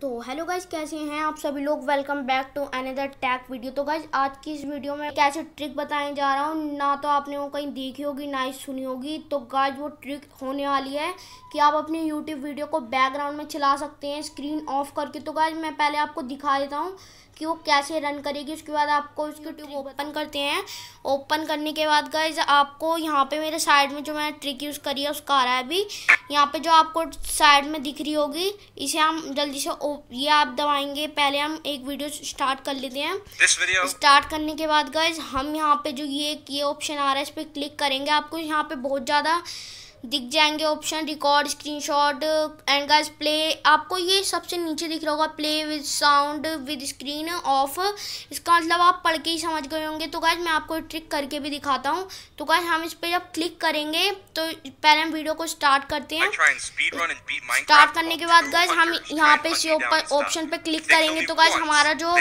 तो hello guys कैसे हैं आप सभी लोग welcome back to another tech video तो गाइज आज की इस वीडियो में कैसे ट्रिक बताने जा रहा हूँ ना तो आपने वो कहीं देखी होगी ना ही सुनी होगी तो गाइज वो ट्रिक होने वाली है कि आप अपनी यूट्यूब वीडियो को बैकग्राउंड में चला सकते हैं स्क्रीन ऑफ करके तो गाइज मैं पहले आपको दिखा देता हूँ कि वो कैसे रन करेगी उसके बाद आपको उसकी ट्यूब ओपन करते हैं ओपन करने के बाद गाइज आपको यहाँ पे मेरे साइड में जो मैंने ट्रिक यूज़ करी है उसका आ रहा है अभी यहाँ पे जो आपको साइड में दिख रही होगी इसे हम जल्दी से ये आप दबाएंगे पहले हम एक वीडियो स्टार्ट कर लेते हैं स्टार्ट करने के बाद गाइज हम यहाँ पे जो ये ये ऑप्शन आ रहा है इस पर क्लिक करेंगे आपको यहाँ पे बहुत ज़्यादा दिख जाएंगे option record screenshot and guys play आपको ये सबसे नीचे दिख रहा होगा play with sound with screen off इसका मतलब आप पढ़ के ही समझ गए होंगे तो गाइस मैं आपको ट्रिक करके भी दिखाता हूँ तो गाइस हम इस पर जब क्लिक करेंगे तो पहले हम वीडियो को स्टार्ट करते हैं स्टार्ट करने के बाद गाइस हम यहाँ पे इस ऑप्शन पर क्लिक करेंगे तो गाइस हमारा जो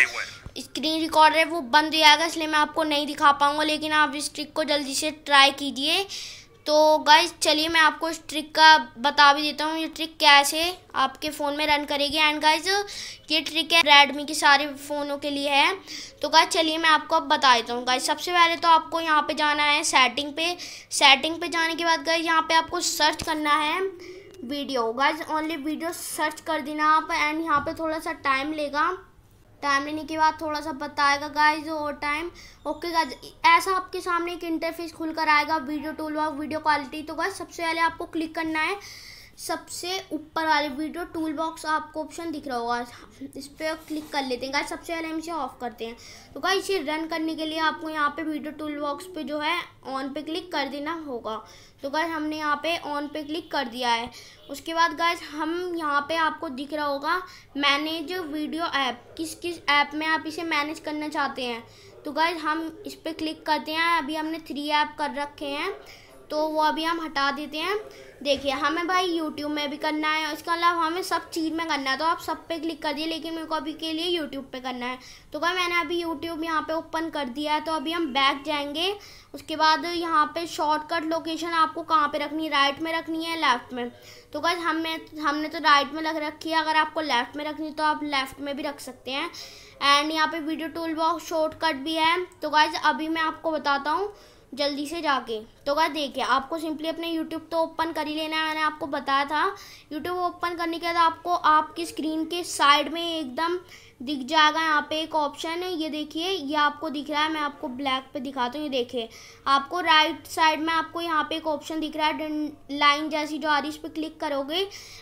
स्क्रीन रिकॉर्डर है वो बंद हो जाएगा इसलिए मैं आपको नहीं दिखा पाऊंगा लेकिन आप इस ट्रिक को जल्दी से ट्राई कीजिए तो गाइज चलिए मैं आपको इस ट्रिक का बता भी देता हूँ ये ट्रिक कैसे आपके फ़ोन में रन करेगी एंड गाइज ये ट्रिक है रेडमी के सारे फ़ोनों के लिए है तो गाइज चलिए मैं आपको अब बता देता हूँ गाइज सबसे पहले तो आपको यहाँ पे जाना है सेटिंग पे सेटिंग पे जाने के बाद गाइज यहाँ पे आपको सर्च करना है video guys only video search कर देना आप एंड यहाँ पर थोड़ा सा टाइम लेगा टाइम लेने के बाद थोड़ा सा बताएगा गाइज और टाइम ओके गाइज ऐसा आपके सामने एक इंटरफेस खुलकर आएगा वीडियो टूल वीडियो क्वालिटी तो गाइज सबसे पहले आपको क्लिक करना है सबसे ऊपर वाले वीडियो टूल बॉक्स आपको ऑप्शन दिख रहा होगा इस पर क्लिक कर लेते हैं गाइस सबसे पहले हम इसे ऑफ करते हैं तो गाइस इसे रन करने के लिए आपको यहाँ पे वीडियो टूल बॉक्स पे जो है ऑन पे क्लिक कर देना होगा तो गाइस हमने यहाँ पे ऑन पे क्लिक कर दिया है उसके बाद गाइस हम यहाँ पे आपको दिख रहा होगा मैनेज वीडियो ऐप किस किस ऐप में आप इसे मैनेज करना चाहते हैं तो गाइस हम इस पर क्लिक करते हैं अभी हमने थ्री ऐप कर रखे हैं तो वो अभी हम हटा देते हैं देखिए हमें भाई यूट्यूब में भी करना है इसके अलावा हमें सब चीज़ में करना है तो आप सब पे क्लिक कर दिए लेकिन मेरे को अभी के लिए यूट्यूब पे करना है तो भाई मैंने अभी यूट्यूब यहाँ पे ओपन कर दिया है तो अभी हम बैक जाएंगे उसके बाद यहाँ पे शॉर्टकट लोकेशन आपको कहाँ पे रखनी है राइट में रखनी है लेफ़्ट में तो गज हमें हमने तो राइट में रख रखी है अगर आपको लेफ़्ट में रखनी है तो आप लेफ़्ट में भी रख सकते हैं एंड यहाँ पर वीडियो टूल बॉक्स शॉर्टकट भी है तो गज अभी मैं आपको बताता हूँ जल्दी से जाके तो क्या देखिए आपको सिंपली अपने यूट्यूब तो ओपन कर ही लेना है मैंने आपको बताया था यूट्यूब ओपन करने के बाद आपको आपकी स्क्रीन के साइड में एकदम दिख जाएगा यहाँ पे एक ऑप्शन है ये देखिए ये आपको दिख रहा है मैं आपको ब्लैक पे दिखाता हूँ ये देखिए आपको राइट साइड में आपको यहाँ पे एक ऑप्शन दिख रहा है लाइन जैसी जो आ रही है इस पर क्लिक करोगे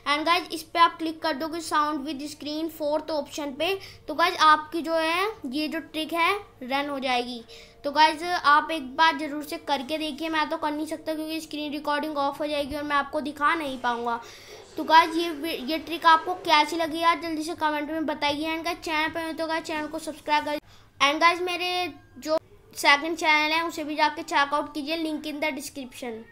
एंड गाइज इस पर आप क्लिक कर दोगे sound with screen fourth option पे तो गाइज आपकी जो है ये जो ट्रिक है रन हो जाएगी तो गाइज आप एक बार ज़रूर से करके देखिए मैं तो कर नहीं सकता क्योंकि स्क्रीन रिकॉर्डिंग ऑफ हो जाएगी और मैं आपको दिखा नहीं पाऊँगा तो गाइज ये ये ट्रिक आपको कैसी लगी यार जल्दी से कमेंट में बताइए एंड गाइज चैनल पर हो तो गाइज चैनल को सब्सक्राइब कर एंड गाइज मेरे जो सेकंड चैनल है उसे भी जाके चेकआउट कीजिए लिंक इन द डिस्क्रिप्शन